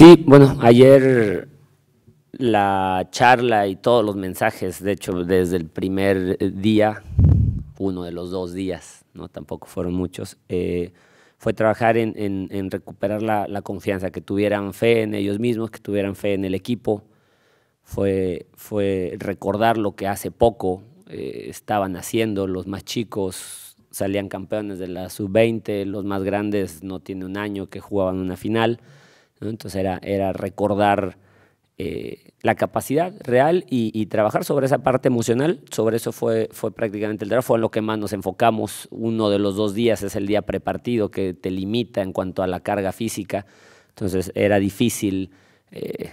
Sí, bueno, ayer la charla y todos los mensajes, de hecho, desde el primer día, uno de los dos días, no tampoco fueron muchos, eh, fue trabajar en, recuperar la, confianza, que tuvieran fe en ellos mismos, que tuvieran fe en el equipo, fue, fue recordar lo que hace poco eh, estaban haciendo, los más chicos salían campeones de la sub-20, los más grandes no tiene un año que jugaban una final entonces era, recordar eh, la capacidad real y, trabajar sobre esa parte emocional. Sobre eso fue, fue prácticamente el trabajo, fue en lo que más nos enfocamos. Uno de los dos días es el día prepartido que te limita en cuanto a la carga física. Entonces era difícil, eh,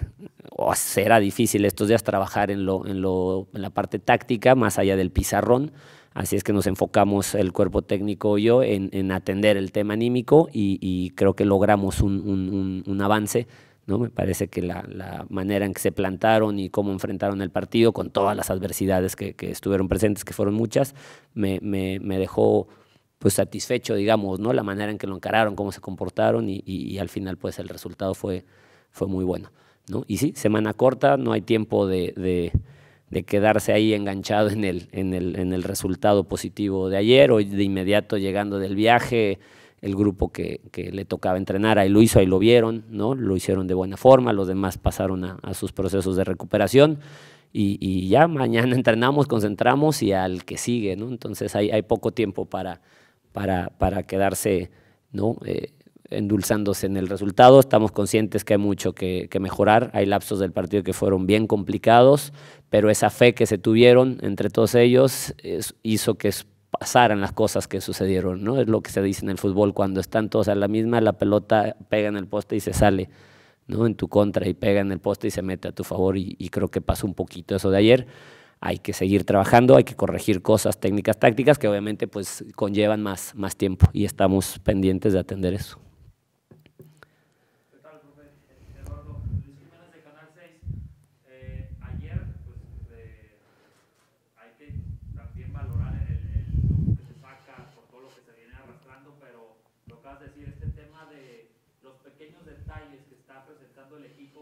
o será difícil estos días trabajar en, lo, en, lo, en la parte táctica, más allá del pizarrón. Así es que nos enfocamos el cuerpo técnico y yo en, atender el tema anímico y, creo que logramos un, avance ¿no? Me parece que la, manera en que se plantaron y cómo enfrentaron el partido, con todas las adversidades que, estuvieron presentes, que fueron muchas, me, dejó pues satisfecho, digamos, ¿no? La manera en que lo encararon, cómo se comportaron y, al final pues el resultado fue, fue muy bueno, ¿no? Y sí, semana corta, no hay tiempo de de quedarse ahí enganchado en el, en el, en el resultado positivo de ayer o de inmediato llegando del viaje, el grupo que, le tocaba entrenar, ahí lo hizo, ahí lo vieron, ¿no? lo hicieron de buena forma, los demás pasaron a, sus procesos de recuperación y, ya mañana entrenamos, concentramos y al que sigue, ¿no? entonces hay, hay poco tiempo para, para, para quedarse ¿no? Eh, endulzándose en el resultado. Estamos conscientes que hay mucho que, mejorar. Hay lapsos del partido que fueron bien complicados, pero esa fe que se tuvieron entre todos ellos hizo que pasaran las cosas que sucedieron. ¿no? Es lo que se dice en el fútbol, cuando están todos a la misma, la pelota pega en el poste y se sale. ¿no? en tu contra y pega en el poste y se mete a tu favor y, y creo que pasó un poquito eso de ayer hay que seguir trabajando, hay que corregir cosas técnicas, tácticas que obviamente pues conllevan más, más tiempo y estamos pendientes de atender eso.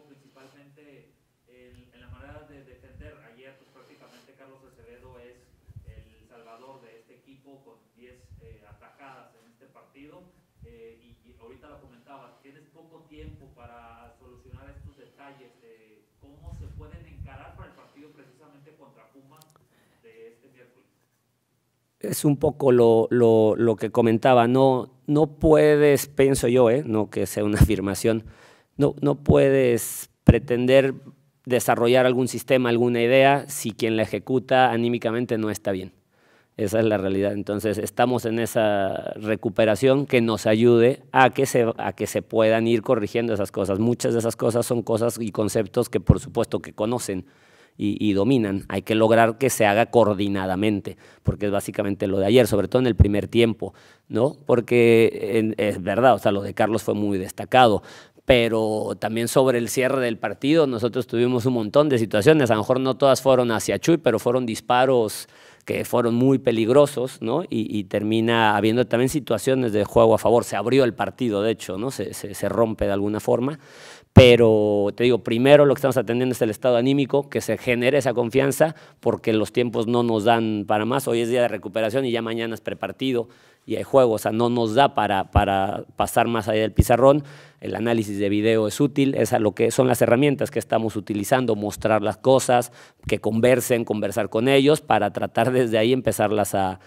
principalmente en la manera de defender. Ayer pues, prácticamente Carlos Acevedo es el salvador de este equipo con 10 eh, atajadas en este partido. Eh, y, ahorita lo comentaba tienes poco tiempo para solucionar estos detalles de cómo se pueden encarar para el partido precisamente contra Puma de este miércoles. Es un poco lo, lo, lo que comentaba, no, no puedes, pienso yo, eh, no que sea una afirmación, no, no puedes pretender desarrollar algún sistema, alguna idea, si quien la ejecuta anímicamente no está bien. Esa es la realidad. Entonces, estamos en esa recuperación que nos ayude a que, se, a que se puedan ir corrigiendo esas cosas. Muchas de esas cosas son cosas y conceptos que, por supuesto, que conocen y, dominan. Hay que lograr que se haga coordinadamente, porque es básicamente lo de ayer, sobre todo en el primer tiempo, ¿no? Porque es verdad, o sea, lo de Carlos fue muy destacado, pero también sobre el cierre del partido nosotros tuvimos un montón de situaciones, a lo mejor no todas fueron hacia Chuy, pero fueron disparos que fueron muy peligrosos, ¿no? Y, termina habiendo también situaciones de juego a favor, se abrió el partido, de hecho, Se, se rompe de alguna forma, pero te digo, primero lo que estamos atendiendo es el estado anímico, que se genere esa confianza, porque los tiempos no nos dan para más, hoy es día de recuperación y ya mañana es prepartido, y hay juego, o sea, no nos da para, para pasar más allá del pizarrón. El análisis de video es útil, es lo que son las herramientas que estamos utilizando, mostrar las cosas, que conversen, conversar con ellos, para tratar desde ahí empezarlas a,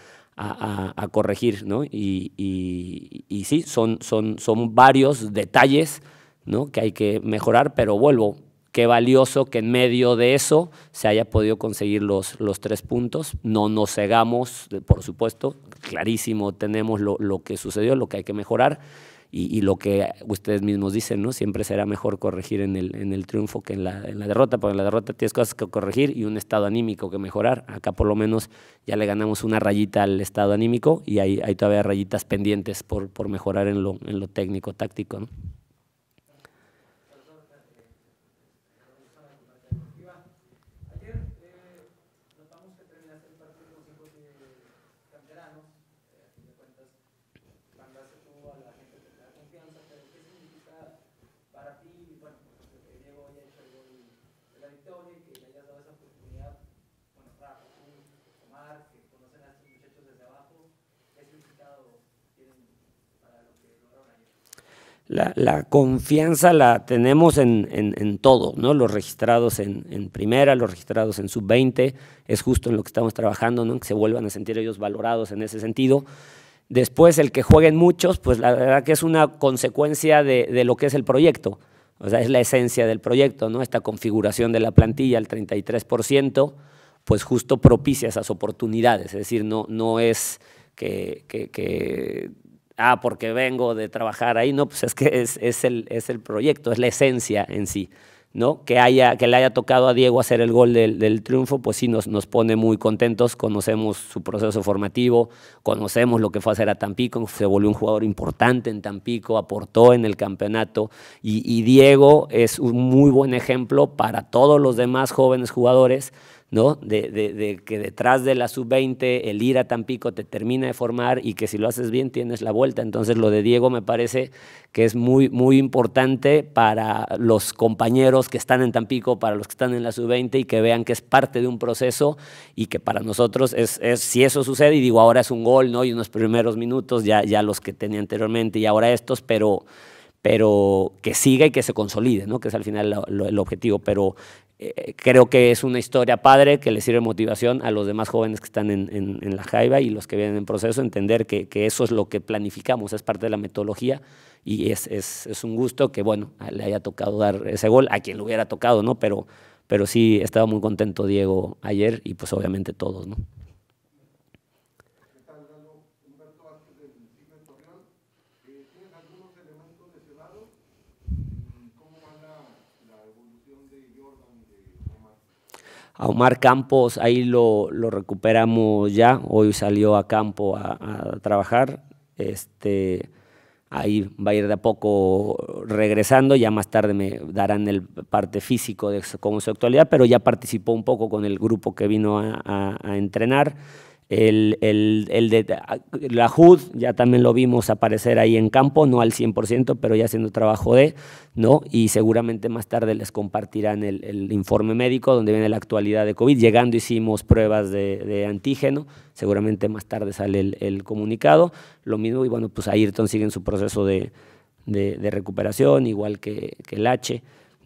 corregir, ¿no? Y, y, sí, son, son, son varios detalles ¿no? que hay que mejorar, pero vuelvo, qué valioso que en medio de eso se haya podido conseguir los, los tres puntos. No nos cegamos, por supuesto, clarísimo tenemos lo, que sucedió, lo que hay que mejorar y, lo que ustedes mismos dicen, ¿no? Siempre será mejor corregir en el, triunfo que en la, derrota, porque en la derrota tienes cosas que corregir y un estado anímico que mejorar. Acá por lo menos ya le ganamos una rayita al estado anímico y hay, hay todavía rayitas pendientes por, mejorar en lo, en lo técnico, táctico, ¿no? la, confianza la tenemos en, todo, ¿no? Los registrados en, primera, los registrados en sub-20, es justo en lo que estamos trabajando, ¿no? Que se vuelvan a sentir ellos valorados en ese sentido. Después, el que jueguen muchos, pues la verdad que es una consecuencia de, lo que es el proyecto. O sea, es la esencia del proyecto, ¿no? Esta configuración de la plantilla, el 33%, pues justo propicia esas oportunidades. Es decir, no, no es que ah, porque vengo de trabajar ahí, no, pues es que es, el, es el proyecto, es la esencia en sí. ¿no? Que, haya, que le haya tocado a Diego hacer el gol del, triunfo, pues sí nos, nos pone muy contentos, conocemos su proceso formativo, conocemos lo que fue hacer a Tampico, se volvió un jugador importante en Tampico, aportó en el campeonato y Diego es un muy buen ejemplo para todos los demás jóvenes jugadores ¿no? De, que detrás de la sub-20 el ir a Tampico te termina de formar y que si lo haces bien tienes la vuelta. Entonces lo de Diego me parece que es muy, muy importante para los compañeros que están en Tampico, para los que están en la sub-20 y que vean que es parte de un proceso y que para nosotros es, si eso sucede, y digo, ahora es un gol, ¿no? Y unos primeros minutos, ya, ya los que tenía anteriormente y ahora estos, pero pero que siga y que se consolide, ¿no? que es al final el objetivo. Pero eh, creo que es una historia padre que le sirve motivación a los demás jóvenes que están en, la Jaiba y los que vienen en proceso, entender que, que, eso es lo que planificamos, es parte de la metodología y es, es, un gusto que, bueno, le haya tocado dar ese gol a quien lo hubiera tocado, ¿no? Pero, pero sí, estaba muy contento Diego ayer y pues obviamente todos, ¿no? A Omar Campos, ahí lo, lo recuperamos ya. Hoy salió a campo a, trabajar. Este, ahí va a ir de a poco regresando, ya más tarde me darán el parte físico de cómo su actualidad, pero ya participó un poco con el grupo que vino a entrenar. El, el, el de, la HUD ya también lo vimos aparecer ahí en campo, no al 100%, pero ya haciendo trabajo de, ¿no? Y seguramente más tarde les compartirán el, informe médico donde viene la actualidad de COVID. Llegando hicimos pruebas de, antígeno, seguramente más tarde sale el, comunicado. Lo mismo, y bueno, pues Ayrton sigue en su proceso de, recuperación, igual que, que el H.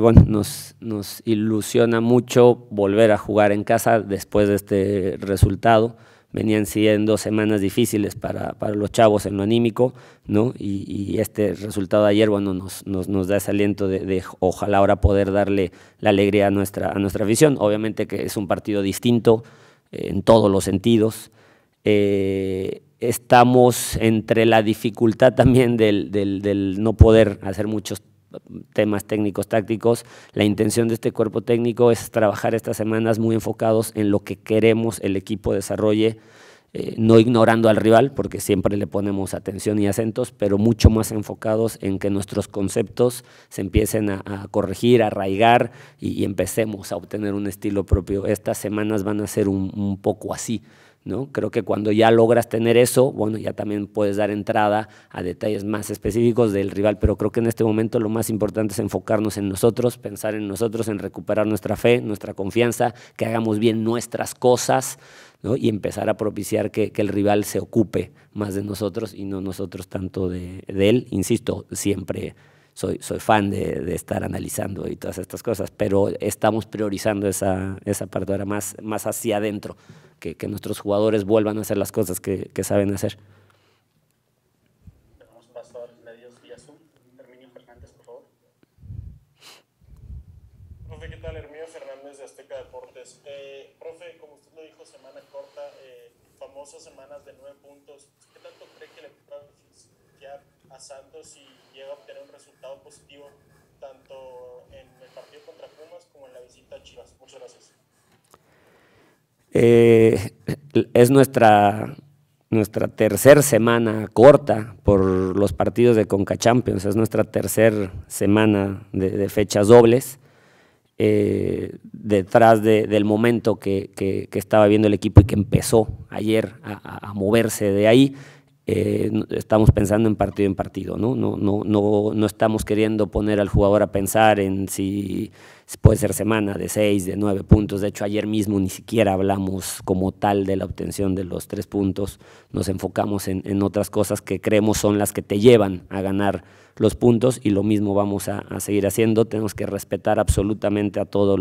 bueno, nos, ilusiona mucho volver a jugar en casa después de este resultado. Venían siendo semanas difíciles para, los chavos en lo anímico, ¿no? Y, este resultado de ayer, bueno, nos, da ese aliento de, ojalá ahora poder darle la alegría a nuestra, a nuestra afición. Obviamente que es un partido distinto eh, en todos los sentidos. Eh, estamos entre la dificultad también del, del no poder hacer muchos temas técnicos, tácticos. La intención de este cuerpo técnico es trabajar estas semanas muy enfocados en lo que queremos el equipo desarrolle, eh, no ignorando al rival, porque siempre le ponemos atención y acentos, pero mucho más enfocados en que nuestros conceptos se empiecen a, corregir, a arraigar y, empecemos a obtener un estilo propio. Estas semanas van a ser un poco así. Creo que cuando ya logras tener eso, bueno, ya también puedes dar entrada a detalles más específicos del rival, pero creo que en este momento lo más importante es enfocarnos en nosotros, pensar en nosotros, en recuperar nuestra fe, nuestra confianza, que hagamos bien nuestras cosas, y empezar a propiciar que, el rival se ocupe más de nosotros y no nosotros tanto de, él. Insisto, siempre soy, soy fan de, estar analizando y todas estas cosas, pero estamos priorizando esa, esa parte ahora más, más hacia adentro que, nuestros jugadores vuelvan a hacer las cosas que, saben hacer. Azul, Fernández por Eh, profe, como usted lo dijo, semana corta, eh, famosas semanas de nueve puntos. ¿Qué tanto cree que le puede beneficiar a Santos si llega a obtener un resultado positivo tanto en el partido contra Pumas como en la visita a Chivas? Muchas gracias. Eh, es nuestra, nuestra tercera semana corta por los partidos de Conca Champions, es nuestra tercera semana de, fechas dobles. Eh, detrás del momento que, estaba viendo el equipo y que empezó ayer a moverse de ahí, eh, estamos pensando en partido en partido, ¿no? No, ¿no? no, no, estamos queriendo poner al jugador a pensar en si puede ser semana de seis, de nueve puntos. De hecho, ayer mismo ni siquiera hablamos como tal de la obtención de los tres puntos. Nos enfocamos en, otras cosas que creemos son las que te llevan a ganar los puntos y lo mismo vamos a, seguir haciendo. Tenemos que respetar absolutamente a todos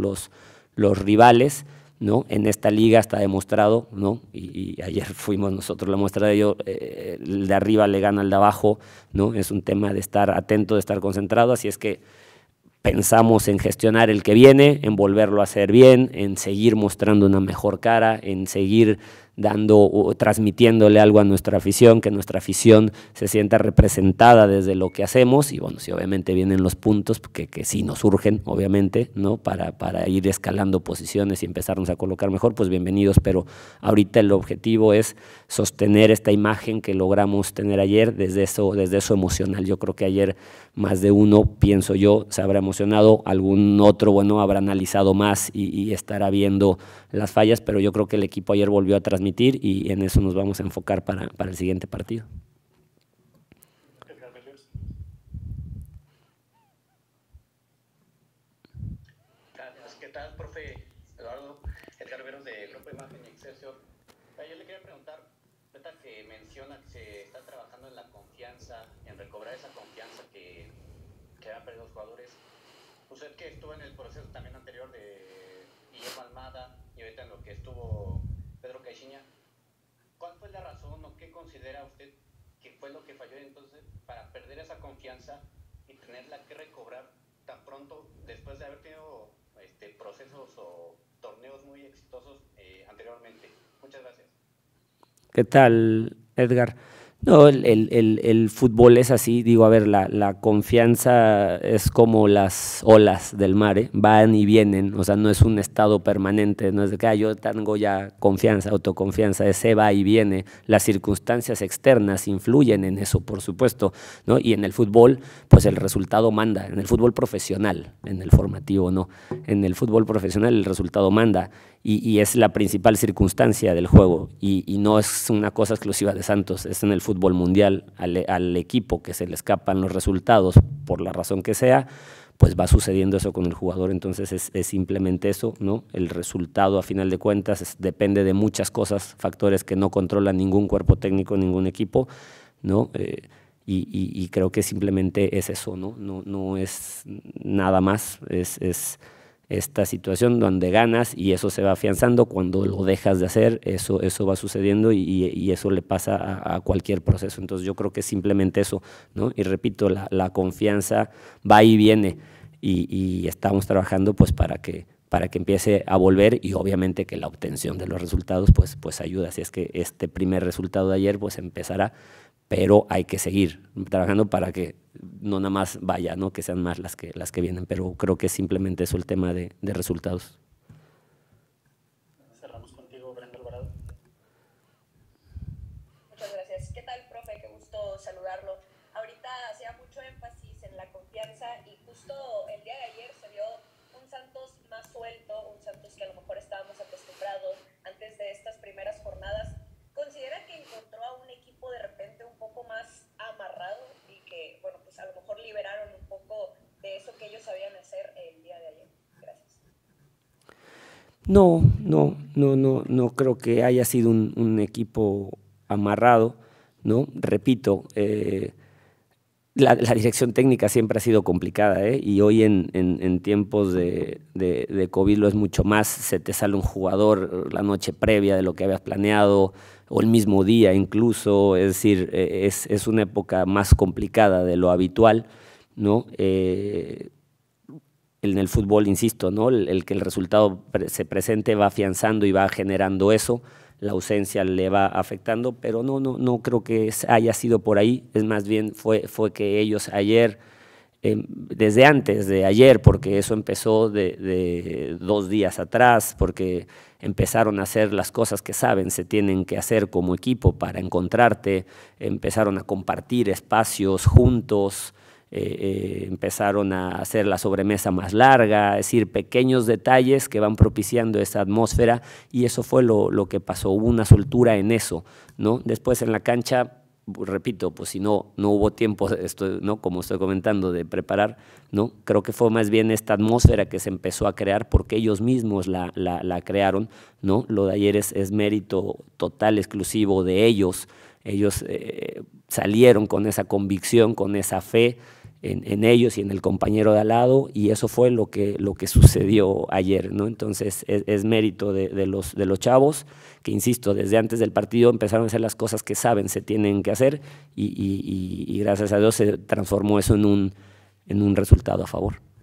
los rivales ¿no? En esta liga está demostrado, ¿no? Y, ayer fuimos nosotros la muestra de ello, eh, el de arriba le gana al de abajo, ¿no? Es un tema de estar atento, de estar concentrado, así es que pensamos en gestionar el que viene, en volverlo a hacer bien, en seguir mostrando una mejor cara, en seguir dando o transmitiéndole algo a nuestra afición, que nuestra afición se sienta representada desde lo que hacemos y bueno, si obviamente vienen los puntos que, que sí nos surgen, obviamente, ¿no? Para, para ir escalando posiciones y empezarnos a colocar mejor, pues bienvenidos, pero ahorita el objetivo es sostener esta imagen que logramos tener ayer desde eso, desde eso emocional. Yo creo que ayer más de uno, pienso yo, se habrá emocionado, algún otro, bueno, habrá analizado más y, y estará viendo las fallas, pero yo creo que el equipo ayer volvió a transmitir transmitir y en eso nos vamos a enfocar para, para el siguiente partido. ¿Qué tal, profe Eduardo? Edgar Veros de Grupo Imagen y Excelsior. Ah, yo le quería preguntar, ahorita que menciona que se está trabajando en la confianza, en recobrar esa confianza que, que han perdido los jugadores. Usted que estuvo en el proceso también anterior de Guillermo Almada y ahorita en lo que estuvo usted qué fue lo que falló entonces para perder esa confianza y tenerla que recobrar tan pronto después de haber tenido este, procesos o torneos muy exitosos eh, anteriormente. Muchas gracias. ¿Qué tal, Edgar? No, el, el, fútbol es así, digo, a ver, la, la, confianza es como las olas del mar, ¿eh? van y vienen, o sea, no es un estado permanente, no es de que yo tengo ya confianza, autoconfianza, ese va y viene, las circunstancias externas influyen en eso, por supuesto, ¿no? Y en el fútbol, pues el resultado manda, en el fútbol profesional, en el formativo no, en el fútbol profesional el resultado manda y, y es la principal circunstancia del juego y, y no es una cosa exclusiva de Santos, es en el fútbol mundial, al, equipo que se le escapan los resultados por la razón que sea, pues va sucediendo eso con el jugador, entonces es, simplemente eso, ¿no? El resultado a final de cuentas depende de muchas cosas, factores que no controla ningún cuerpo técnico, ningún equipo, ¿no? Eh, y, creo que simplemente es eso, ¿no? No, es nada más, es esta situación donde ganas y eso se va afianzando, cuando lo dejas de hacer, eso, eso va sucediendo y, eso le pasa a, cualquier proceso. Entonces yo creo que es simplemente eso, ¿no? Y repito, la, confianza va y viene y, estamos trabajando pues para que, para que empiece a volver y obviamente que la obtención de los resultados pues, pues ayuda. Así es que este primer resultado de ayer pues empezará pero hay que seguir trabajando para que no nada más vaya, ¿no? que sean más las que, las que vienen, pero creo que simplemente es el tema de resultados. No, no, no, no, no creo que haya sido un, equipo amarrado, ¿no? Repito, eh, la, dirección técnica siempre ha sido complicada, ¿eh? Y hoy en, tiempos de, COVID lo es mucho más. Se te sale un jugador la noche previa de lo que habías planeado, o el mismo día incluso. Es decir, eh, es, una época más complicada de lo habitual, ¿no? Eh, en el fútbol, insisto, ¿no? El, que el resultado se presente va afianzando y va generando eso, la ausencia le va afectando, pero no, no, no creo que haya sido por ahí, es más bien fue, fue que ellos ayer, em, desde antes de ayer, porque eso empezó de, dos días atrás, porque empezaron a hacer las cosas que saben se tienen que hacer como equipo para encontrarte, empezaron a compartir espacios juntos, eh, eh, empezaron a hacer la sobremesa más larga, es decir, pequeños detalles que van propiciando esa atmósfera y eso fue lo, que pasó, hubo una soltura en eso, ¿no? Después en la cancha, repito, pues si no, no hubo tiempo, esto, ¿no? como estoy comentando, de preparar, ¿no? creo que fue más bien esta atmósfera que se empezó a crear porque ellos mismos la, crearon, ¿no? lo de ayer es, mérito total, exclusivo de ellos, ellos eh, salieron con esa convicción, con esa fe, en, ellos y en el compañero de al lado, y eso fue lo que, lo que sucedió ayer, ¿no? Entonces es, mérito de, los, de los chavos, que insisto, desde antes del partido empezaron a hacer las cosas que saben, se tienen que hacer, y, gracias a Dios se transformó eso en en un resultado a favor.